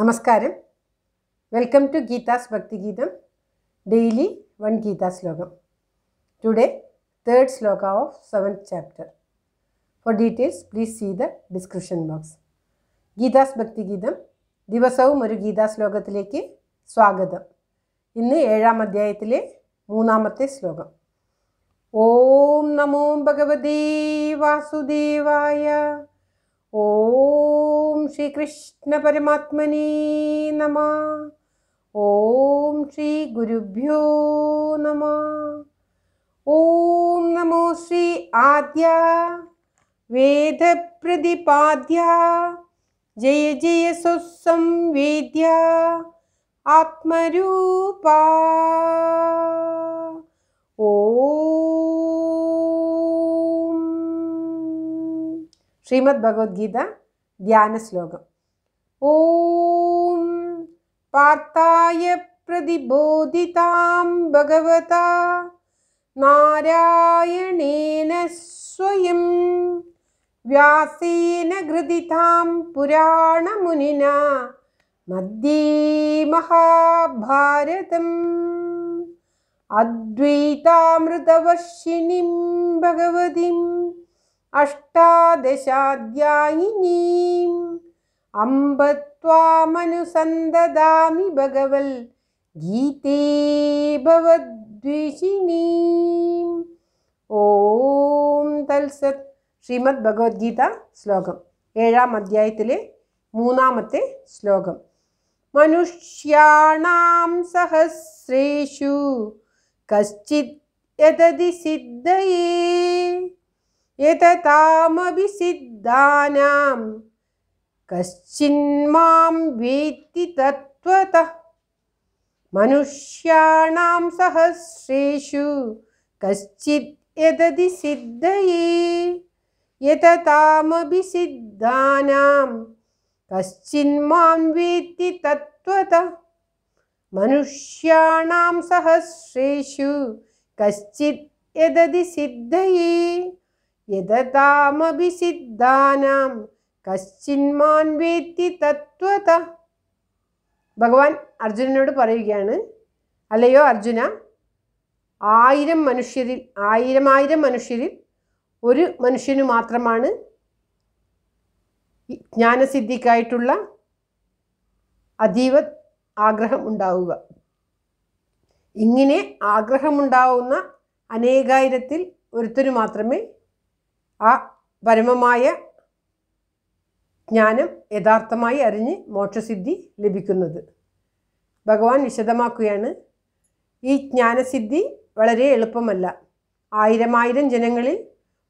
നമസ്കാരം welcome to Geetha's Bhaktigeetham daily one Gita shlokam today third shloka of seventh chapter for details please see the description box Geetha's Bhaktigeetham ദിവസവും ഒരു ഗീതാ ശ്ലോകത്തിലേക്ക് സ്വാഗതം ഇന്ന് ഏഴാം അധ്യായത്തിലെ മൂന്നാമത്തെ ശ്ലോകം ഓം നമോ ഭഗവതീ വാസുദേവായ ॐ श्रीकृष्णपरमात्मने नमः ॐ श्रीगुरुभ्यो नमः ॐ नमो श्री आद्या वेदप्रतिपाद्या जय जय सुसंवेद्या आत्मरूपा ॐ श्रीमद्भगवद्गीता ध्यानश्लोकम् ॐ पार्थाय प्रतिबोधितां भगवता नारायणेन स्वयं व्यासेन घृदितां पुराणमुनिना मध्ये महाभारतम् अद्वैतामृतवर्षिणीं भगवतीं അഷ്ടാദശാധ്യായിനീം അമ്പത്വാമനുസന്തദാമി ഭഗവൽ ഗീതേ ഭവദ്വിഷിണീം ഓം തത്സത് ശ്രീമദ് ഭഗവത്ഗീത ശ്ലോകം ഏഴാം അധ്യായത്തിലെ മൂന്നാമത്തെ ശ്ലോകം മനുഷ്യാണാം സഹസ്രേഷു കശ്ചിത് യതതി സിദ്ധയേ एततामभिसिद्धानां कश्चिन्मां कश्चिन् वेत्ति तत्त्वतः मनुष्याणां सहस्रेषु कश्चित् यददि सिद्धये यततामभिसिद्धानां कश्चिन्मां वेत्ति तत्त्वतः मनुष्याणां सहस्रेषु कश्चित् यददि सिद्धये യഥതാമപി കശ്ചിന്മാൻ വേത്തി തത്വത ഭഗവാൻ അർജുനനോട് പറയുകയാണ് അല്ലയോ അർജുന ആയിരം മനുഷ്യരിൽ ആയിരം ആയിരം മനുഷ്യരിൽ ഒരു മനുഷ്യന് മാത്രമാണ് ജ്ഞാനസിദ്ധിക്കായിട്ടുള്ള അതീവ ആഗ്രഹം ഉണ്ടാവുക ഇങ്ങനെ ആഗ്രഹമുണ്ടാവുന്ന അനേകായിരത്തിൽ ഒരുത്തരു മാത്രമേ ആ പരമമായ ജ്ഞാനം യഥാർത്ഥമായി അറിഞ്ഞ് മോക്ഷസിദ്ധി ലഭിക്കുന്നത് ഭഗവാൻ വിശദമാക്കുകയാണ് ഈ ജ്ഞാനസിദ്ധി വളരെ എളുപ്പമല്ല ആയിരമായിരം ജനങ്ങളിൽ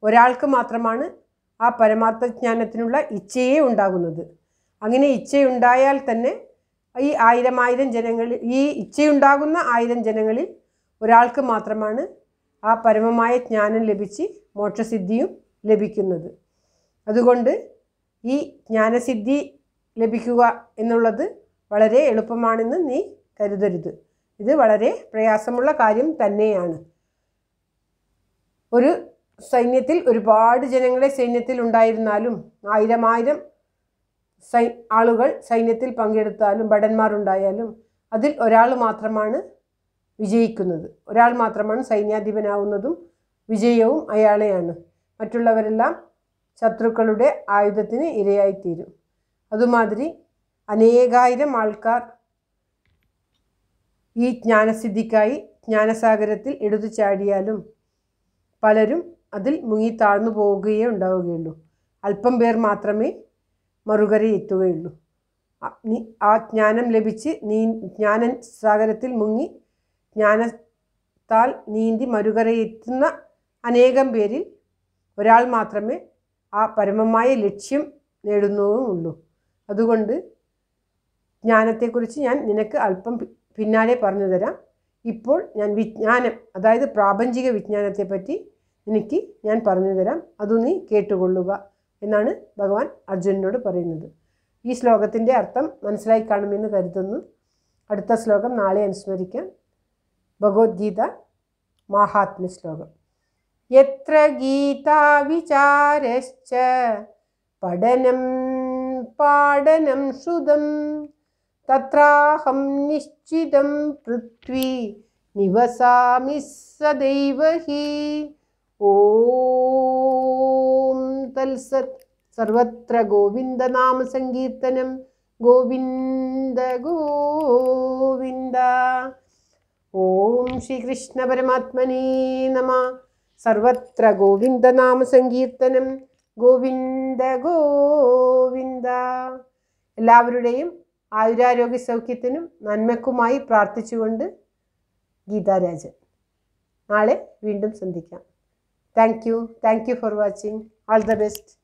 ഒരാൾക്ക് മാത്രമാണ് ആ പരമാർത്ഥ ജ്ഞാനത്തിനുള്ള ഇച്ഛയെ ഉണ്ടാകുന്നത് അങ്ങനെ ഇച്ഛയുണ്ടായാൽ തന്നെ ഈ ആയിരമായിരം ജനങ്ങളിൽ ഈ ഇച്ഛയുണ്ടാകുന്ന ആയിരം ജനങ്ങളിൽ ഒരാൾക്ക് മാത്രമാണ് ആ പരമമായ ജ്ഞാനം ലഭിച്ച് മോക്ഷസിദ്ധിയും ലഭിക്കുന്നത് അതുകൊണ്ട് ഈ ജ്ഞാനസിദ്ധി ലഭിക്കുക എന്നുള്ളത് വളരെ എളുപ്പമാണെന്ന് നീ കരുതരുത് ഇത് വളരെ പ്രയാസമുള്ള കാര്യം തന്നെയാണ് ഒരു സൈന്യത്തിൽ ഒരുപാട് ജനങ്ങളെ സൈന്യത്തിൽ ഉണ്ടായിരുന്നാലും ആയിരം ആയിരം സൈ ആളുകൾ സൈന്യത്തിൽ പങ്കെടുത്താലും ഭടന്മാരുണ്ടായാലും അതിൽ ഒരാൾ മാത്രമാണ് വിജയിക്കുന്നത് ഒരാൾ മാത്രമാണ് സൈന്യാധിപനാവുന്നതും വിജയവും അയാളെയാണ് മറ്റുള്ളവരെല്ലാം ശത്രുക്കളുടെ ആയുധത്തിന് ഇരയായിത്തീരും അതുമാതിരി അനേകായിരം ആൾക്കാർ ഈ ജ്ഞാനസിദ്ധിക്കായി ജ്ഞാനസാഗരത്തിൽ എടുത്തു ചാടിയാലും പലരും അതിൽ മുങ്ങി താഴ്ന്നു പോവുകയേ ഉണ്ടാവുകയുള്ളൂ അല്പം പേർ മാത്രമേ എത്തുകയുള്ളൂ ആ ജ്ഞാനം ലഭിച്ച് നീ ജ്ഞാന സാഗരത്തിൽ മുങ്ങി ജ്ഞാനത്താൽ നീന്തി മറുകരയെത്തുന്ന അനേകം പേരിൽ ഒരാൾ മാത്രമേ ആ പരമമായ ലക്ഷ്യം നേടുന്നതുമുള്ളൂ അതുകൊണ്ട് ജ്ഞാനത്തെക്കുറിച്ച് ഞാൻ നിനക്ക് അല്പം പിന്നാലെ പറഞ്ഞു തരാം ഇപ്പോൾ ഞാൻ വിജ്ഞാനം അതായത് പ്രാപഞ്ചിക വിജ്ഞാനത്തെപ്പറ്റി എനിക്ക് ഞാൻ പറഞ്ഞു തരാം അത് നീ കേട്ടുകൊള്ളുക എന്നാണ് ഭഗവാൻ അർജുനനോട് പറയുന്നത് ഈ ശ്ലോകത്തിൻ്റെ അർത്ഥം മനസ്സിലായി കാണുമെന്ന് കരുതുന്നു അടുത്ത ശ്ലോകം നാളെ അനുസ്മരിക്കാം ഭഗവത്ഗീത മാഹാത്മ്യ ശ്ലോകം यत्र गीताविचारश्च पठनं पाडनं श्रुतं तत्राहं निश्चितं पृथ्वी निवसामि सदैव हि ॐ तल्सत् सर्वत्र गोविन्दनामसङ्कीर्तनं गोविन्द ॐ श्रीकृष्णपरमात्मने नमः സർവത്ര ഗോവിന്ദനാമ സങ്കീർത്തനം ഗോവിന്ദ ഗോവിന്ദ എല്ലാവരുടെയും ആയുരാരോഗ്യ സൗഖ്യത്തിനും നന്മയ്ക്കുമായി പ്രാർത്ഥിച്ചുകൊണ്ട് ഗീതാരാജൻ നാളെ വീണ്ടും സന്ധിക്കാം thank you thank you for watching all the best